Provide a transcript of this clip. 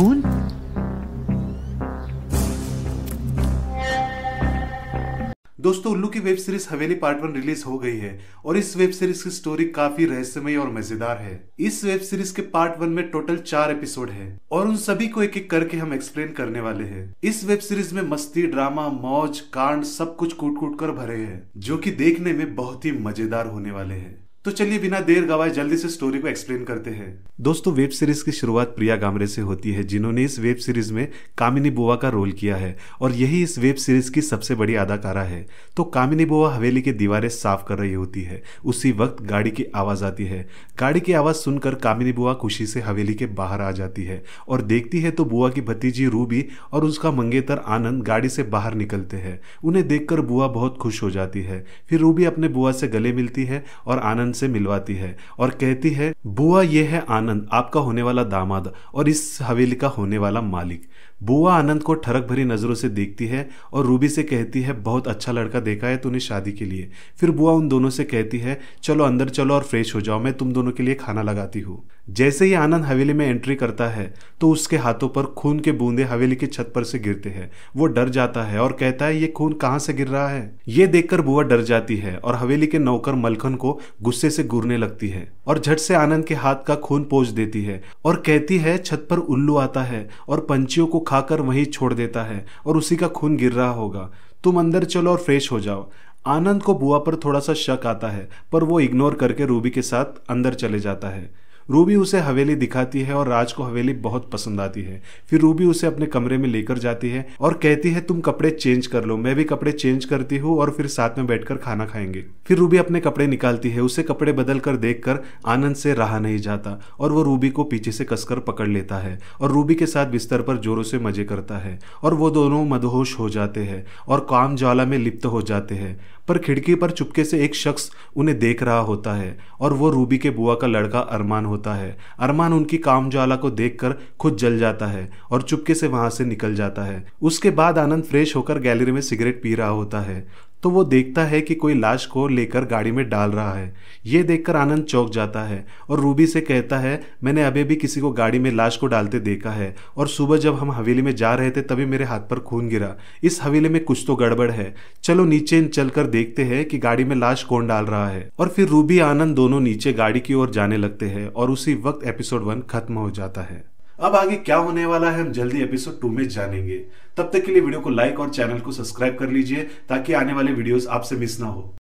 cool? दोस्तों उल्लू की web series Haveli part one release हो गई है और इस वेब सीरीज की स्टोरी काफी रहस्यमय और मजेदार है इस वेब सीरीज के पार्ट वन में टोटल चार एपिसोड है और उन सभी को एक एक करके हम एक्सप्लेन करने वाले हैं इस वेब सीरीज में मस्ती ड्रामा मौज कांड सब कुछ कूट कूट कर भरे है जो की देखने में बहुत ही मजेदार होने वाले है तो चलिए बिना देर गवाए जल्दी से स्टोरी को एक्सप्लेन करते हैं दोस्तों वेब सीरीज की शुरुआत प्रिया गामरे से होती है जिन्होंने इस वेब सीरीज में कामिनी बुआ का रोल किया है और यही इस वेब सीरीज की सबसे बड़ी अदाकारा है तो कामिनी बुआ हवेली की दीवारें साफ कर रही होती है उसी वक्त गाड़ी की आवाज आती है गाड़ी की आवाज सुनकर कामिनी बुआ खुशी से हवेली के बाहर आ जाती है और देखती है तो बुआ की भतीजी रूबी और उसका मंगेतर आनंद गाड़ी से बाहर निकलते हैं उन्हें देखकर बुआ बहुत खुश हो जाती है फिर रूबी अपने बुआ से गले मिलती है और आनंद आनंद से मिलवाती है और कहती है बुआ ये है आनंद आपका होने वाला दामाद और इस हवेली का होने वाला मालिक बुआ आनंद को ठरक भरी नज़रों से देखती है और रूबी से कहती है बहुत अच्छा लड़का देखा है तूने शादी के लिए फिर बुआ उन दोनों से कहती है चलो अंदर चलो और फ्रेश हो जाओ मैं तुम दोनों के लिए खाना लगाती हूँ जैसे ही आनंद हवेली में एंट्री करता है तो उसके हाथों पर खून के बूंदे हवेली की छत पर से गिरते हैं वो डर जाता है और कहता है ये खून कहाँ से गिर रहा है ये देखकर बुआ डर जाती है और हवेली के नौकर मलखन को गुस्से से घूरने लगती है और झट से आनंद के हाथ का खून पोच देती है और कहती है छत पर उल्लू आता है और पंछियों को खाकर वहीं छोड़ देता है और उसी का खून गिर रहा होगा तुम अंदर चलो और फ्रेश हो जाओ आनंद को बुआ पर थोड़ा सा शक आता है पर वो इग्नोर करके रूबी के साथ अंदर चले जाता है रूबी उसे हवेली दिखाती है और राज को हवेली बहुत पसंद आती है फिर रूबी उसे अपने कमरे में लेकर जाती है और कहती है तुम कपड़े चेंज कर लो मैं भी कपड़े चेंज करती हूँ और फिर साथ में बैठकर खाना खाएंगे फिर रूबी अपने कपड़े निकालती है उसे कपड़े बदल कर देख कर आनंद से रहा नहीं जाता और वो रूबी को पीछे से कसकर पकड़ लेता है और रूबी के साथ बिस्तर पर जोरों से मजे करता है और वो दोनों मदहोश हो जाते हैं और काम ज्वाला में लिप्त हो जाते हैं पर खिड़की पर चुपके से एक शख्स उन्हें देख रहा होता है और वो रूबी के बुआ का लड़का अरमान होता है अरमान उनकी कामज्वाला को कर खुद जल जाता है और चुपके से वहां से निकल जाता है उसके बाद आनंद फ्रेश होकर गैलरी में सिगरेट पी रहा होता है तो वो देखता है कि कोई लाश को लेकर गाड़ी में डाल रहा है ये देखकर आनंद चौक जाता है और रूबी से कहता है मैंने अभी भी किसी को गाड़ी में लाश को डालते देखा है और सुबह जब हम हवेली में जा रहे थे तभी मेरे हाथ पर खून गिरा इस हवेली में कुछ तो गड़बड़ है चलो नीचे चल कर देखते हैं कि गाड़ी में लाश कौन डाल रहा है और फिर रूबी आनंद दोनों नीचे गाड़ी की ओर जाने लगते हैं और उसी वक्त एपिसोड वन खत्म हो जाता है अब आगे क्या होने वाला है हम जल्दी एपिसोड टू में जानेंगे तब तक के लिए वीडियो को लाइक और चैनल को सब्सक्राइब कर लीजिए ताकि आने वाले वीडियोस आपसे मिस ना हो